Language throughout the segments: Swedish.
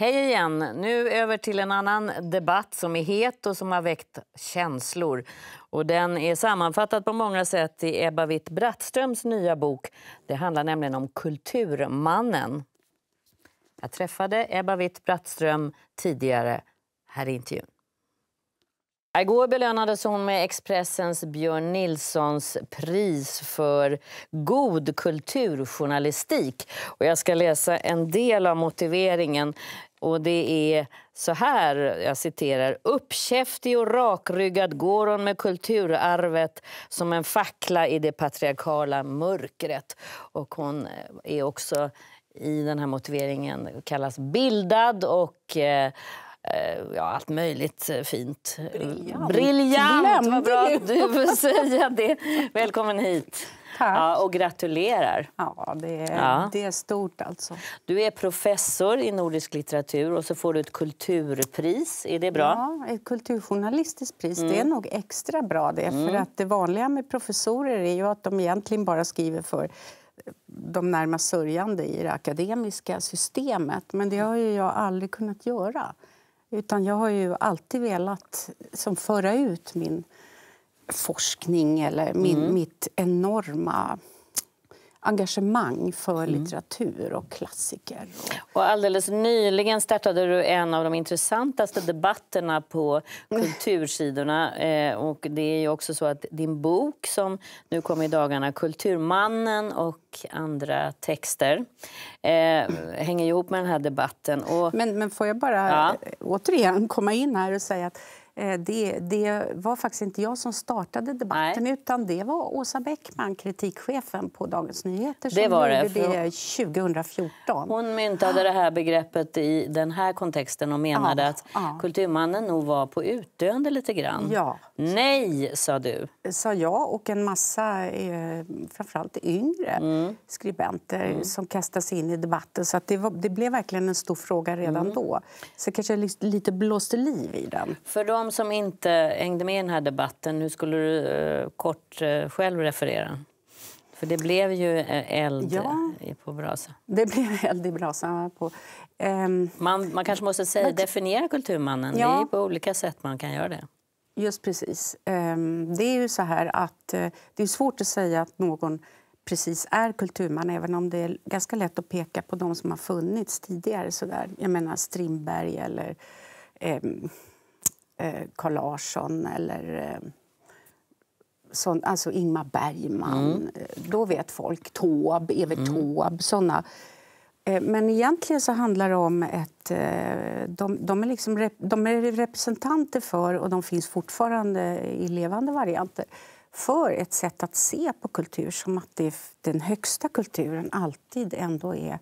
Hej igen! Nu över till en annan debatt som är het och som har väckt känslor. Och den är sammanfattad på många sätt i Ebba Witt-Brattströms nya bok. Det handlar nämligen om kulturmannen. Jag träffade Ebba Witt-Brattström tidigare här i intervjun. Igår belönades hon med Expressens Björn Nilssons pris för god kulturjournalistik. Och jag ska läsa en del av motiveringen. Och det är så här, jag citerar. Uppkäftig och rakryggad går hon med kulturarvet som en fackla i det patriarkala mörkret. Och hon eh, är också i den här motiveringen kallas bildad och eh, Eh, ja, allt möjligt eh, fint. Briljant! Vad bra att du får säga det. Välkommen hit. Tack. Ja, och gratulerar. Ja det, är, ja. det är stort. alltså. Du är professor i nordisk litteratur och så får du ett kulturpris. Är det bra? Ja, ett kulturjournalistiskt pris. Mm. Det är mm. nog extra bra. det. Mm. För att Det vanliga med professorer är ju att de egentligen bara skriver för eh, de närmast sörjande i det akademiska systemet. Men det har jag aldrig kunnat göra. Utan jag har ju alltid velat som föra ut min forskning eller min, mm. mitt enorma engagemang för mm. litteratur och klassiker. Och alldeles nyligen startade du en av de intressantaste debatterna på kultursidorna. Eh, och det är också så att din bok som nu kommer i dagarna, Kulturmannen och andra texter, eh, hänger ihop med den här debatten. Och... Men, men får jag bara ja. Eh, återigen komma in här och säga att Eh, det, det, var faktiskt inte jag som startade debatten Nej. utan det var Åsa Bäckman, kritikchefen på Dagens Nyheter, som var gjorde det 2014. Hon myntade det här begreppet i den här kontexten och menade ja, att ja. kulturmannen nog var på utdöende lite grann. Ja. Nej, sa du. Sa jag och en massa, eh, framförallt yngre mm. skribenter mm. som kastas in i debatten. Så det, var, det, blev verkligen en stor fråga redan mm. då. Så kanske lite blåste liv i den. För de de som inte hängde med i den här debatten, hur skulle du eh, kort eh, själv referera? För det blev ju eh, eld ja, på brasa. Det blev eld i brasa. På, ehm, man, man kanske måste säga, men, definiera kulturmannen. Ja, det är på olika sätt man kan göra det. Just precis. Ehm, det är ju så här att det är svårt att säga att någon precis är kulturman även om det är ganska lätt att peka på de som har funnits tidigare. Så Jag menar Strindberg eller eh, Eh, Carl Larsson eller eh, sån, alltså Ingmar Bergman. Mm. Eh, då vet folk Tåb, Evert mm. Tåb, såna. Men egentligen så handlar det om ett... De, de, är liksom, de är representanter för, och de finns fortfarande i levande varianter för ett sätt att se på kultur som att det, den högsta kulturen alltid ändå är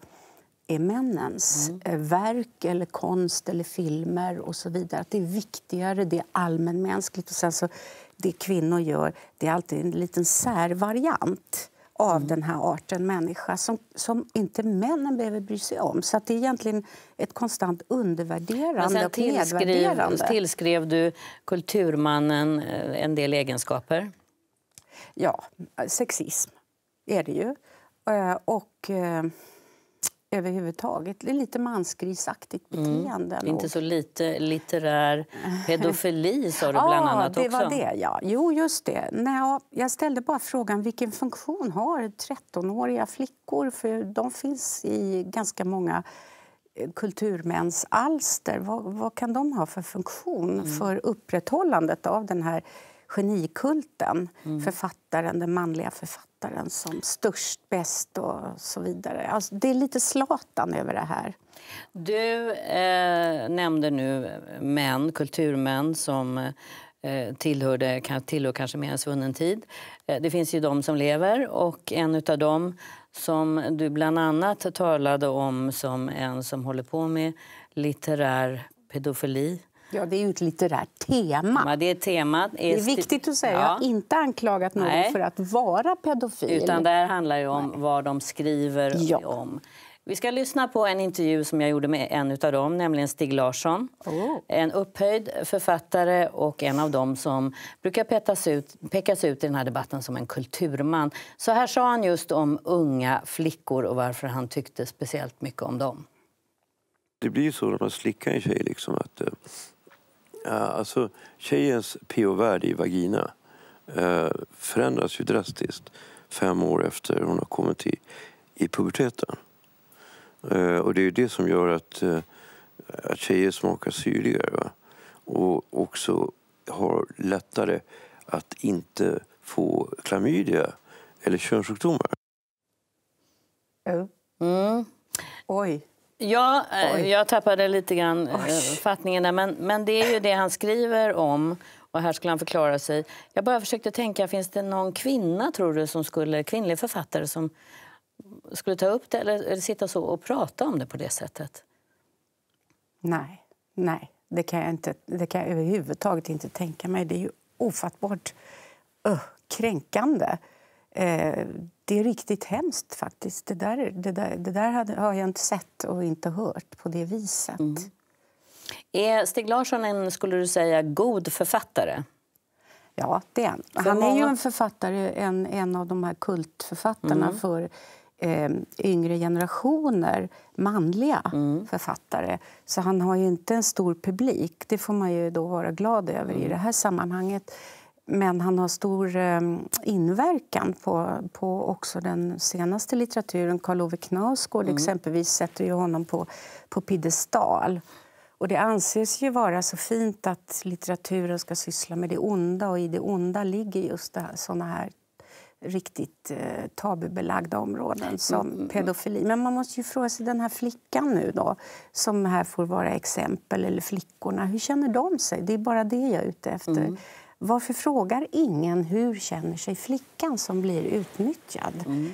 är männens. Mm. Eh, verk, eller konst eller filmer och så vidare. Att det är viktigare, det är allmänmänskligt. Och sen så, det kvinnor gör det är alltid en liten särvariant av mm. den här arten människa som, som inte männen behöver bry sig om. Så det är egentligen ett konstant undervärderande och nedvärderande. tillskrev du kulturmannen eh, en del egenskaper. Ja, sexism är det ju. Eh, och överhuvudtaget. Det är lite mansgrisaktigt mm. beteende. Mm. Inte så lite litterär pedofili sa du bland ja, annat också. det var det ja. Jo, just det. Nej, jag ställde bara frågan vilken funktion har 13-åriga flickor? För de finns i ganska många eh, kulturmäns alster. Vad, vad kan de ha för funktion mm. för upprätthållandet av den här genikulten. Mm. Författaren, den manliga författaren som störst, bäst och så vidare. Alltså, det är lite slatan över det här. Du eh, nämnde nu män, kulturmän som eh, tillhörde, tillhör kanske mer en svunnen tid. Eh, det finns ju de som lever och en av dem som du bland annat talade om som en som håller på med litterär pedofili Ja, det är ju ett litterärt tema. Ja, det, är temat. det är viktigt att säga. Ja. Jag har inte anklagat någon Nej. för att vara pedofil. Utan det här handlar ju om Nej. vad de skriver ja. om. Vi ska lyssna på en intervju som jag gjorde med en av dem, nämligen Stig Larsson. Oh. En upphöjd författare och en av dem som brukar ut, pekas ut i den här debatten som en kulturman. Så här sa han just om unga flickor och varför han tyckte speciellt mycket om dem. Det blir ju så när man slickar en tjej, liksom, att eh, alltså tjejens pH-värde i vagina eh, förändras ju drastiskt fem år efter hon har kommit i, i puberteten. Eh, och det är det som gör att, eh, att tjejer smakar syrligare va? och också har lättare att inte få klamydia eller könssjukdomar. Mm. Oj. Ja, eh, Oj. jag tappade lite grann eh, Oj. fattningen där. Men, men det är ju det han skriver om. Och här skulle han förklara sig. Jag bara försökte tänka, finns det någon kvinna, tror du, som skulle, kvinnlig författare som skulle ta upp det eller, eller sitta så och prata om det på det sättet? Nej, nej. Det kan jag, inte, det kan jag överhuvudtaget inte tänka mig. Det är ju ofattbart öh, kränkande. Eh, det är riktigt hemskt faktiskt. Det där, det där, det där hade, har jag inte sett och inte hört på det viset. Mm. Är Stig Larsson en, skulle du säga, god författare? Ja, det är han. För han är många... ju en författare, en, en av de här kultförfattarna mm. för eh, yngre generationer, manliga mm. författare. Så han har ju inte en stor publik. Det får man ju då vara glad över i mm. det här sammanhanget men han har stor ehm, inverkan på, på också den senaste litteraturen. Karl Ove Knausgård mm. exempelvis sätter ju honom på, på piedestal. Och det anses ju vara så fint att litteraturen ska syssla med det onda och i det onda ligger just såna här riktigt eh, tabubelagda områden mm, som mm, mm. pedofili. Men man måste ju fråga sig, den här flickan nu då, som här får vara exempel, eller flickorna, hur känner de sig? Det är bara det jag är ute efter. Mm. Varför frågar ingen hur känner sig flickan som blir utnyttjad? Mm.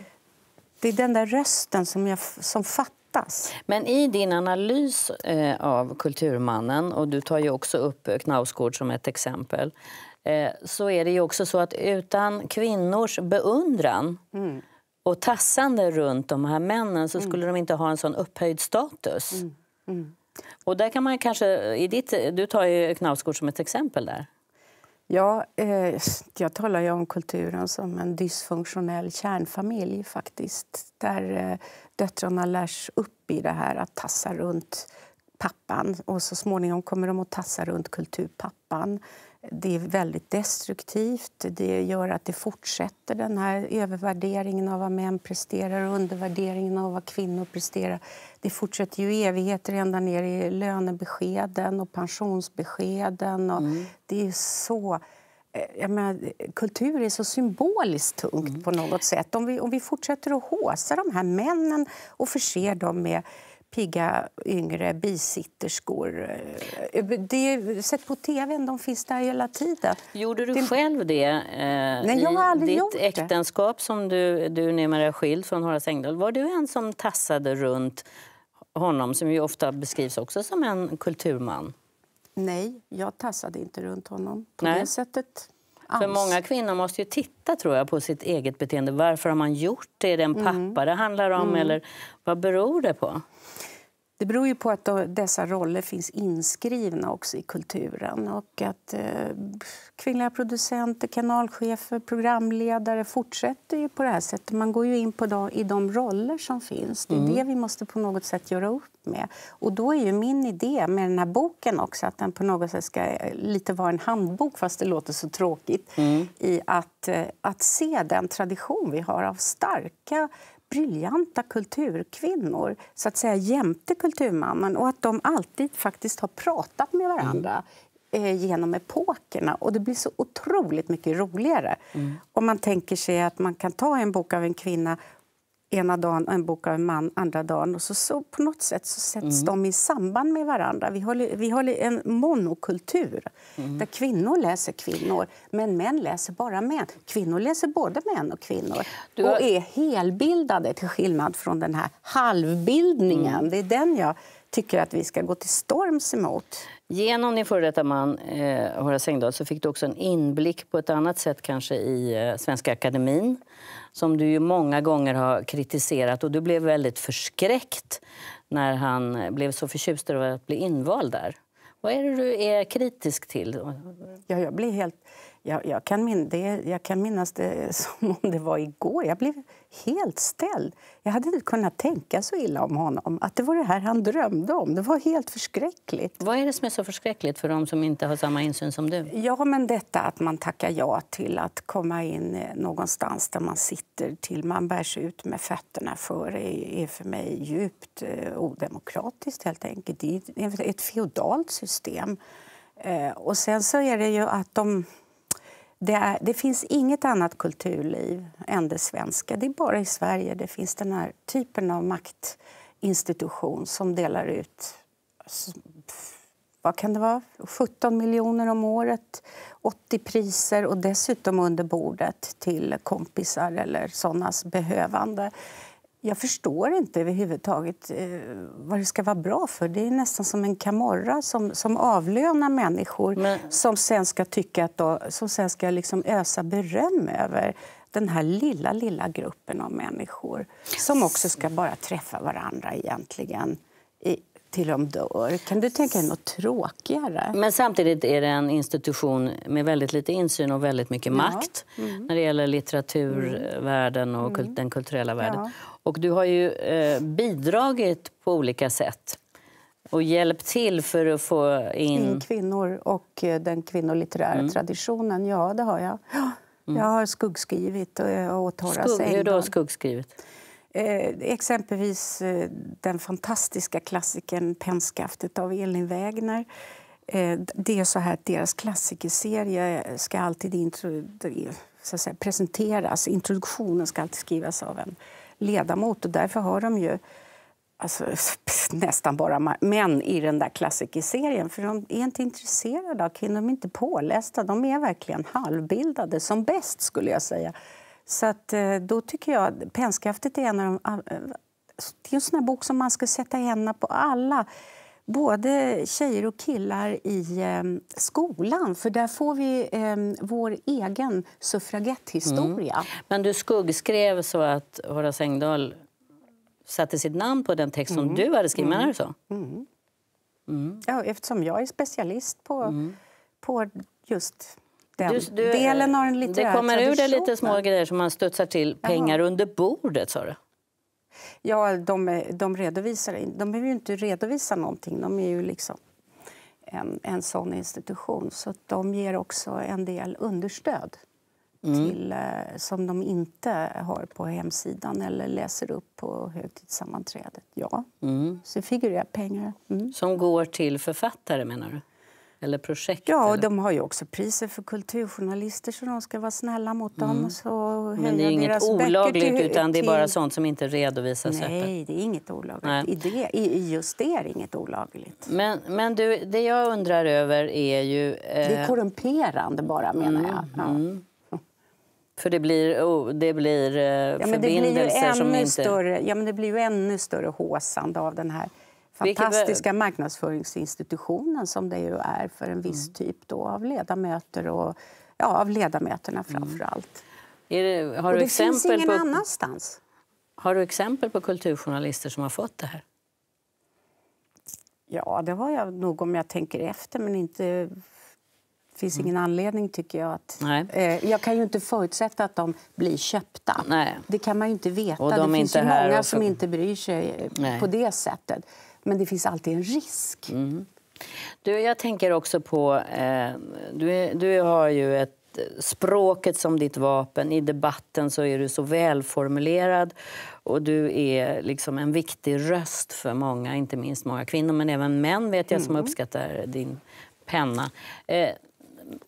Det är den där rösten som, jag, som fattas. Men i din analys eh, av kulturmannen, och du tar ju också upp eh, Knausgård som ett exempel eh, så är det ju också så att utan kvinnors beundran mm. och tassande runt de här männen så mm. skulle mm. de inte ha en sån upphöjd status. Mm. Mm. Och där kan man kanske, i ditt, du tar ju Knausgård som ett exempel där. Ja, eh, jag talar ju om kulturen som en dysfunktionell kärnfamilj faktiskt. Där eh, döttrarna lärs upp i det här att tassa runt pappan och så småningom kommer de att tassa runt kulturpappan det är väldigt destruktivt. Det gör att det fortsätter den här övervärderingen av vad män presterar och undervärderingen av vad kvinnor presterar. Det fortsätter ju evigheter ända ner i lönebeskeden och pensionsbeskeden. Och mm. Det är så... Eh, menar, kultur är så symboliskt tungt mm. på något sätt. Om vi, om vi fortsätter att håsa de här männen och förser dem med pigga yngre bisitterskor. Eh, det, sett på tv, de finns där hela tiden. Gjorde du det... själv det eh, Nej, jag har aldrig i ditt äktenskap det. som du, du numera är skild från Horace Engdahl? Var du en som tassade runt honom, som ju ofta beskrivs också som en kulturman? Nej, jag tassade inte runt honom på Nej. det sättet. För många kvinnor måste ju titta tror jag, på sitt eget beteende. Varför har man gjort det? Är det en mm. pappa mm. det handlar om? Mm. Eller vad beror det på? Det beror ju på att dessa roller finns inskrivna också i kulturen. Och att eh, Kvinnliga producenter, kanalchefer, programledare fortsätter ju på det här sättet. Man går ju in på de, i de roller som finns. Det är mm. det vi måste på något sätt göra upp med. Och då är ju min idé med den här boken också att den på något sätt ska eh, lite vara en handbok, fast det låter så tråkigt, mm. i att, eh, att se den tradition vi har av starka briljanta kulturkvinnor så att säga jämte kulturmannen och att de alltid faktiskt har pratat med mm. varandra mm. genom epokerna. Och det blir så otroligt mycket roligare mm. om man tänker sig att man kan ta en bok av en kvinna ena dagen och en bok av en man andra dagen. Och så, så på något sätt så sätts mm. de i samband med varandra. Vi håller, vi håller en monokultur mm. där kvinnor läser kvinnor, men män läser bara män. Kvinnor läser både män och kvinnor du och är helbildade till skillnad från den här halvbildningen. Mm. Det är den jag tycker att vi ska gå till storms emot. Genom din före detta man, eh, Horace Engdahl, så fick du också en inblick på ett annat sätt kanske i eh, Svenska Akademin som du ju många gånger har kritiserat. Och Du blev väldigt förskräckt när han blev så förtjust över att bli invald där. Vad är det du är kritisk till? Ja, jag blir helt... Jag, jag, kan min, det, jag kan minnas det som om det var igår. Jag blev helt ställd. Jag hade inte kunnat tänka så illa om honom. Att det var det här han drömde om. Det var helt förskräckligt. Vad är det som är så förskräckligt för dem som inte har samma insyn som du? Ja, men detta att man tackar ja till att komma in eh, någonstans där man sitter till man bärs ut med fötterna för är för mig djupt eh, odemokratiskt helt enkelt. Det är ett feodalt system. Eh, och sen så är det ju att de det, är, det, finns inget annat kulturliv än det svenska. Det är bara i Sverige det finns den här typen av maktinstitution som delar ut alltså, vad kan det vara, 17 miljoner om året, 80 priser och dessutom under bordet till kompisar eller sådana behövande jag förstår inte överhuvudtaget eh, vad det ska vara bra för. Det är nästan som en kamorra som, som avlönar människor Men... som sen ska, tycka att då, som sen ska liksom ösa beröm över den här lilla, lilla gruppen av människor som också ska bara träffa varandra egentligen i, till de dör. Kan du tänka dig något tråkigare? Men samtidigt är det en institution med väldigt lite insyn och väldigt mycket ja. makt mm. när det gäller litteraturvärlden och mm. den kulturella världen. Ja. Och du har ju eh, bidragit på olika sätt och hjälpt till för att få in... in kvinnor och eh, den kvinnolitterära mm. traditionen. Ja, det har jag. Mm. Jag har skuggskrivit och, eh, och Torra Skugg, Hur då skuggskrivit? Eh, exempelvis eh, den fantastiska klassikern Penskaftet av Elin Wägner. Eh, det är så här att deras klassikerserie ska alltid intro, så säga, presenteras. Introduktionen ska alltid skrivas av en ledamot och därför har de ju alltså, nästan bara män i den där klassikerserien. För de är inte intresserade av kvinnor, de är inte pålästa. De är verkligen halvbildade, som bäst skulle jag säga. Så att, eh, då tycker jag Penskaftet är en av de... Eh, det är en sån bok som man ska sätta händerna på alla både tjejer och killar i eh, skolan. För Där får vi eh, vår egen suffragetthistoria. Mm. Men du skuggskrev så att Horace Engdahl satte sitt namn på den text mm. du hade skrivit. Menar så? Mm. Mm. mm. Ja, eftersom jag är specialist på, mm. på just den du, du, delen av den litterära Det kommer ur det lite små grejer som man studsar till pengar Jaha. under bordet, sa du? Ja, de, de redovisar De behöver ju inte redovisa någonting. De är ju liksom en, en sån institution. Så de ger också en del understöd mm. till, eh, som de inte har på hemsidan eller läser upp på högtidssammanträdet. Ja, mm. så figurerar pengar. Mm. Som går till författare, menar du? eller projekt? Ja, och eller? de har ju också priser för kulturjournalister så de ska vara snälla mot dem. Mm. Så Men det är inget olagligt till, utan det är bara sånt som inte redovisas Nej, det är inget olagligt. I, det, i just det är inget olagligt. Men, men du, det jag undrar över är ju... Eh... Det är korrumperande bara menar mm, jag. Ja. Mm. För det blir, oh, det blir eh, ja, förbindelser det blir som inte... Större, ja, men det blir ju ännu större håsande av den här fantastiska marknadsföringsinstitutionen som det ju är för en viss mm. typ då av ledamöter och ja, av ledamöterna framför allt. Mm. Det, har och det finns ingen på, annanstans. Har du exempel på kulturjournalister som har fått det här? Ja, det har jag nog om jag tänker efter, men inte finns mm. ingen anledning tycker jag. att... Nej. Eh, jag kan ju inte förutsätta att de blir köpta. Nej. Det kan man ju inte veta. Och de det finns ju många för... som inte bryr sig Nej. på det sättet men det finns alltid en risk. Mm. Du, jag tänker också på... Eh, du, du har ju ett eh, språket som ditt vapen. I debatten så är du så välformulerad och du är liksom en viktig röst för många, inte minst många kvinnor men även män vet jag som mm. uppskattar din penna. Eh,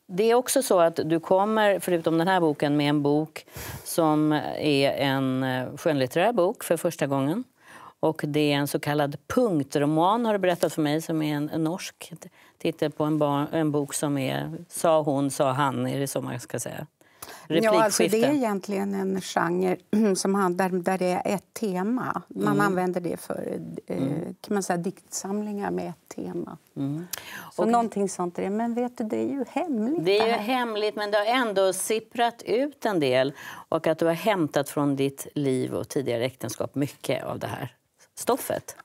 det är också så att du kommer, förutom den här boken, med en bok som är en eh, skönlitterär bok för första gången. Och det är en så kallad punktroman, har du berättat för mig, som är en, norsk titel på en, bar, en, bok som är sa hon, sa han, är det så man ska säga? Ja, alltså det är egentligen en genre som handlar, där det är ett tema. Man mm. använder det för eh, mm. kan man säga, diktsamlingar med ett tema. Mm. Så någonting sånt är Men vet du, det är ju hemligt. Det är ju hemligt, men det har ändå sipprat ut en del. Och att du har hämtat från ditt liv och tidigare äktenskap mycket av det här stoffet?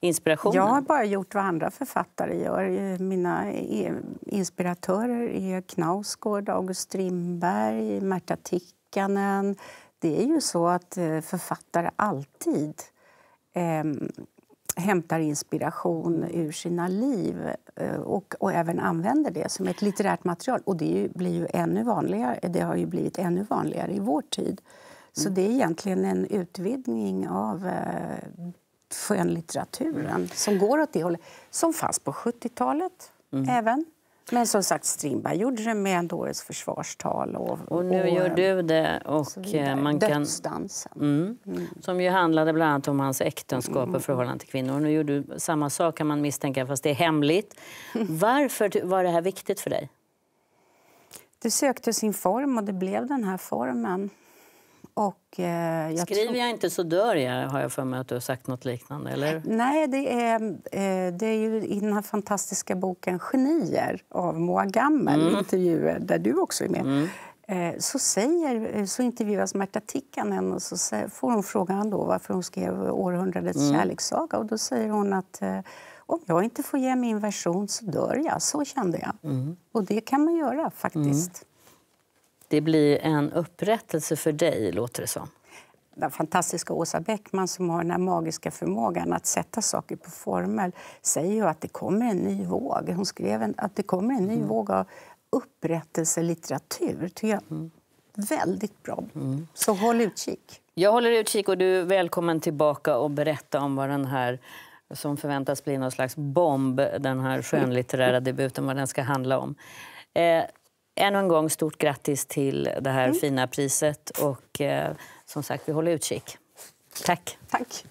Inspirationen? Jag har bara gjort vad andra författare gör. Mina e- inspiratörer är Knausgård, August Strindberg, Märta Tikkanen. Det är ju så att eh, författare alltid eh, hämtar inspiration ur sina liv eh, och, och, även använder det som ett litterärt material. Och det blir ju ännu vanligare, det har ju blivit ännu vanligare i vår tid. Så mm. det är egentligen en utvidgning av eh, skönlitteraturen som går åt det hållet, som fanns på 70-talet mm. även. Men som sagt, Strindberg gjorde det med en dåres försvarstal. Och, och nu och, gör eh, du det. Och eh, man kan, Dödsdansen. Mm, mm. Som ju handlade bland annat om hans äktenskap och mm. förhållande till kvinnor. nu gör du samma sak kan man misstänka, fast det är hemligt. Varför var det här viktigt för dig? Det sökte sin form och det blev den här formen. Och, eh, jag Skriver jag inte så dör jag, har jag för mig att du har sagt något liknande. Eller? Nej, det är, eh, det är ju i den här fantastiska boken Genier av Moa Gammel, mm. intervjuer där du också är med. Mm. Eh, så, säger, så intervjuas Märta Tikkanen och så får hon frågan då varför hon skrev århundradets mm. kärlekssaga. Och då säger hon att eh, om jag inte får ge min version så dör jag. Så kände jag. Mm. Och det kan man göra faktiskt det blir en upprättelse för dig, låter det som. Den fantastiska Åsa Bäckman som har den magiska förmågan att sätta saker på formel säger ju att det kommer en ny våg. Hon skrev att det kommer en ny mm. våg av upprättelselitteratur. Tycker jag. Mm. Väldigt bra. Mm. Så håll utkik. Jag håller utkik och du är välkommen tillbaka och berätta om vad den här som förväntas bli någon slags bomb, den här skönlitterära debuten, vad den ska handla om. Eh, ännu en gång stort grattis till det här mm. fina priset. Och eh, som sagt, vi håller utkik. Tack. Tack.